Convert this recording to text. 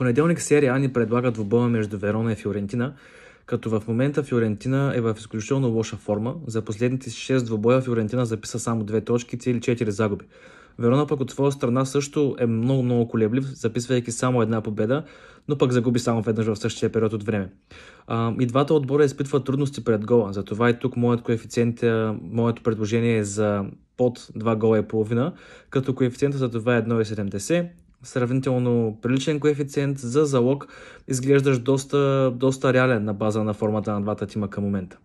понеделник серия ни предлага двобоя между Верона и Фиорентина, като в момента Фиорентина е в изключително лоша форма. За последните 6 двубоя Фиорентина записа само 2 точки, цели 4 загуби. Верона пък от своя страна също е много-много колеблив, записвайки само една победа, но пък загуби само веднъж в същия период от време. А, и двата отбора изпитват трудности пред гола, затова и тук моят коефициент, моето предложение е за под 2 гола и половина, като коефициента за това е сравнително приличен коефициент за залог, изглеждаш доста, доста реален на база на формата на двата тима към момента.